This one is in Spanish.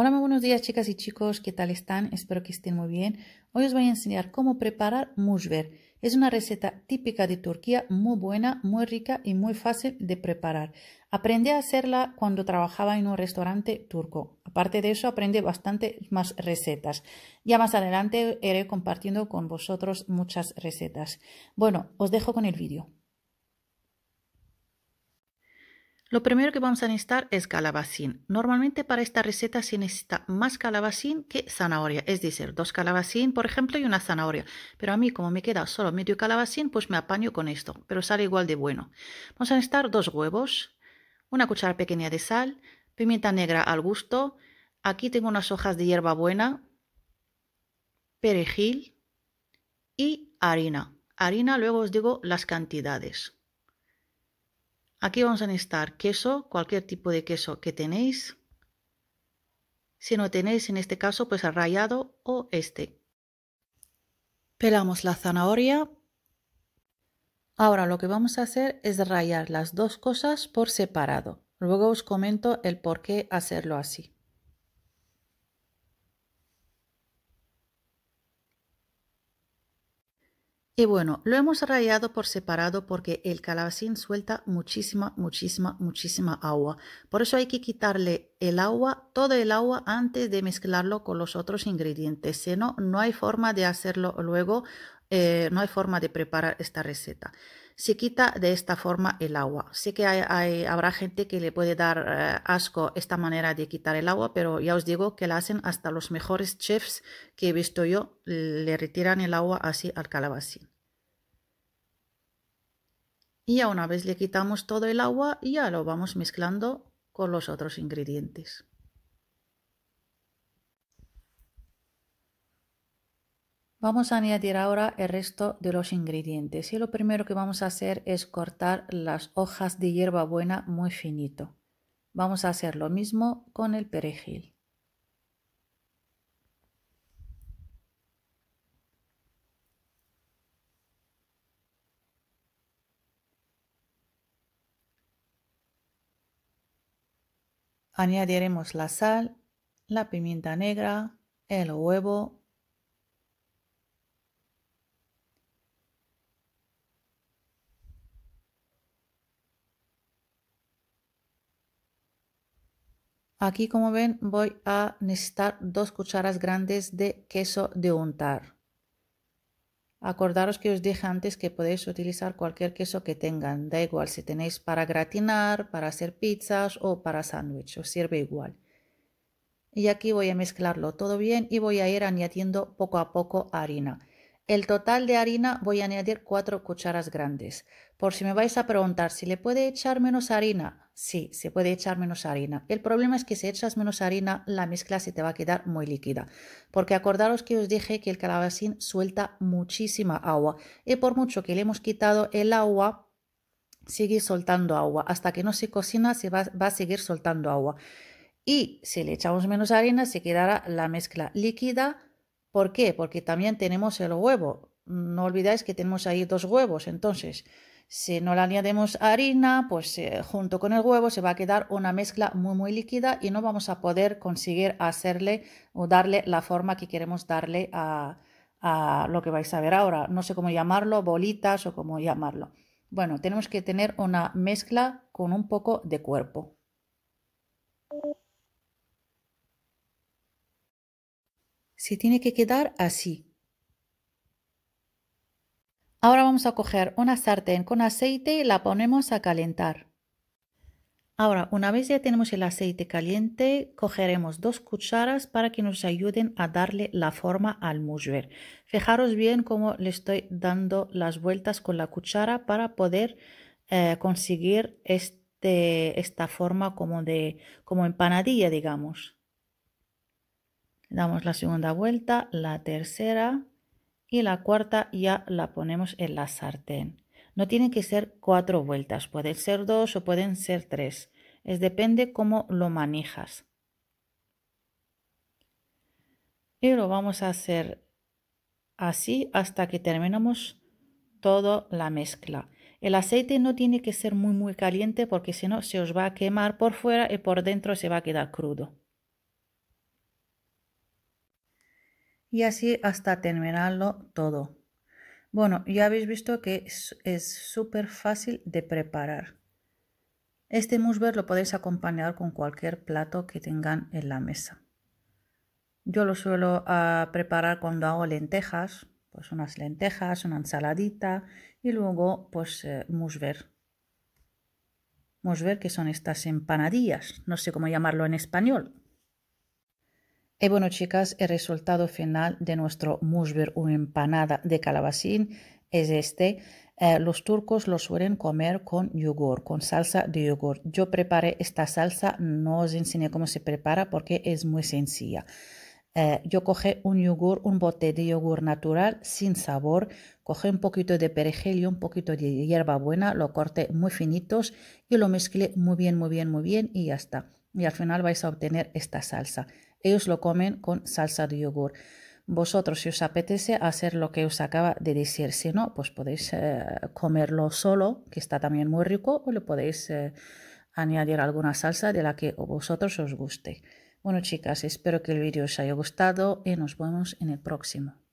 Hola, muy buenos días chicas y chicos, ¿qué tal están? Espero que estén muy bien. Hoy os voy a enseñar cómo preparar mushber Es una receta típica de Turquía, muy buena, muy rica y muy fácil de preparar. Aprendí a hacerla cuando trabajaba en un restaurante turco. Aparte de eso, aprendí bastante más recetas. Ya más adelante iré compartiendo con vosotros muchas recetas. Bueno, os dejo con el vídeo. Lo primero que vamos a necesitar es calabacín. Normalmente para esta receta se necesita más calabacín que zanahoria, es decir, dos calabacín, por ejemplo, y una zanahoria. Pero a mí, como me queda solo medio calabacín, pues me apaño con esto, pero sale igual de bueno. Vamos a necesitar dos huevos, una cuchara pequeña de sal, pimienta negra al gusto. Aquí tengo unas hojas de buena, perejil y harina. Harina, luego os digo las cantidades. Aquí vamos a necesitar queso, cualquier tipo de queso que tenéis. Si no tenéis, en este caso, pues el rallado o este. Pelamos la zanahoria. Ahora lo que vamos a hacer es rallar las dos cosas por separado. Luego os comento el por qué hacerlo así. Y bueno, lo hemos rayado por separado porque el calabacín suelta muchísima, muchísima, muchísima agua. Por eso hay que quitarle el agua, todo el agua antes de mezclarlo con los otros ingredientes. Si no, no hay forma de hacerlo luego, eh, no hay forma de preparar esta receta. Se quita de esta forma el agua. Sé que habrá gente que le puede dar eh, asco esta manera de quitar el agua, pero ya os digo que la hacen hasta los mejores chefs que he visto yo, le retiran el agua así al calabacín. Y ya una vez le quitamos todo el agua, ya lo vamos mezclando con los otros ingredientes. Vamos a añadir ahora el resto de los ingredientes y lo primero que vamos a hacer es cortar las hojas de hierbabuena muy finito. Vamos a hacer lo mismo con el perejil. Añadiremos la sal, la pimienta negra, el huevo Aquí como ven voy a necesitar dos cucharas grandes de queso de untar. Acordaros que os dije antes que podéis utilizar cualquier queso que tengan, da igual si tenéis para gratinar, para hacer pizzas o para sándwich, os sirve igual. Y aquí voy a mezclarlo todo bien y voy a ir añadiendo poco a poco harina. El total de harina voy a añadir 4 cucharas grandes. Por si me vais a preguntar si le puede echar menos harina, sí, se puede echar menos harina. El problema es que si echas menos harina, la mezcla se te va a quedar muy líquida. Porque acordaros que os dije que el calabacín suelta muchísima agua y por mucho que le hemos quitado el agua, sigue soltando agua. Hasta que no se cocina, se va, va a seguir soltando agua. Y si le echamos menos harina, se quedará la mezcla líquida ¿Por qué? Porque también tenemos el huevo. No olvidáis que tenemos ahí dos huevos. Entonces, si no le añadimos harina, pues eh, junto con el huevo se va a quedar una mezcla muy, muy líquida y no vamos a poder conseguir hacerle o darle la forma que queremos darle a, a lo que vais a ver ahora. No sé cómo llamarlo, bolitas o cómo llamarlo. Bueno, tenemos que tener una mezcla con un poco de cuerpo. se tiene que quedar así. Ahora vamos a coger una sartén con aceite y la ponemos a calentar. Ahora, una vez ya tenemos el aceite caliente, cogeremos dos cucharas para que nos ayuden a darle la forma al musber. Fijaros bien cómo le estoy dando las vueltas con la cuchara para poder eh, conseguir este, esta forma como de como empanadilla, digamos damos la segunda vuelta, la tercera y la cuarta ya la ponemos en la sartén. No tienen que ser cuatro vueltas, pueden ser dos o pueden ser tres. Es depende cómo lo manejas. Y lo vamos a hacer así hasta que terminamos toda la mezcla. El aceite no tiene que ser muy muy caliente porque si no se os va a quemar por fuera y por dentro se va a quedar crudo. y así hasta terminarlo todo. Bueno, ya habéis visto que es súper fácil de preparar. Este musber lo podéis acompañar con cualquier plato que tengan en la mesa. Yo lo suelo ah, preparar cuando hago lentejas, pues unas lentejas, una ensaladita y luego pues musber. Eh, musber que son estas empanadillas, no sé cómo llamarlo en español, y eh, bueno chicas, el resultado final de nuestro musber o empanada de calabacín es este. Eh, los turcos lo suelen comer con yogur, con salsa de yogur. Yo preparé esta salsa, no os enseñé cómo se prepara porque es muy sencilla. Eh, yo cogí un yogur, un bote de yogur natural sin sabor, cogí un poquito de perejil y un poquito de hierbabuena, lo corté muy finitos y lo mezclé muy bien, muy bien, muy bien y ya está. Y al final vais a obtener esta salsa. Ellos lo comen con salsa de yogur. Vosotros, si os apetece, hacer lo que os acaba de decir. Si no, pues podéis eh, comerlo solo, que está también muy rico, o le podéis eh, añadir alguna salsa de la que vosotros os guste. Bueno, chicas, espero que el vídeo os haya gustado y nos vemos en el próximo.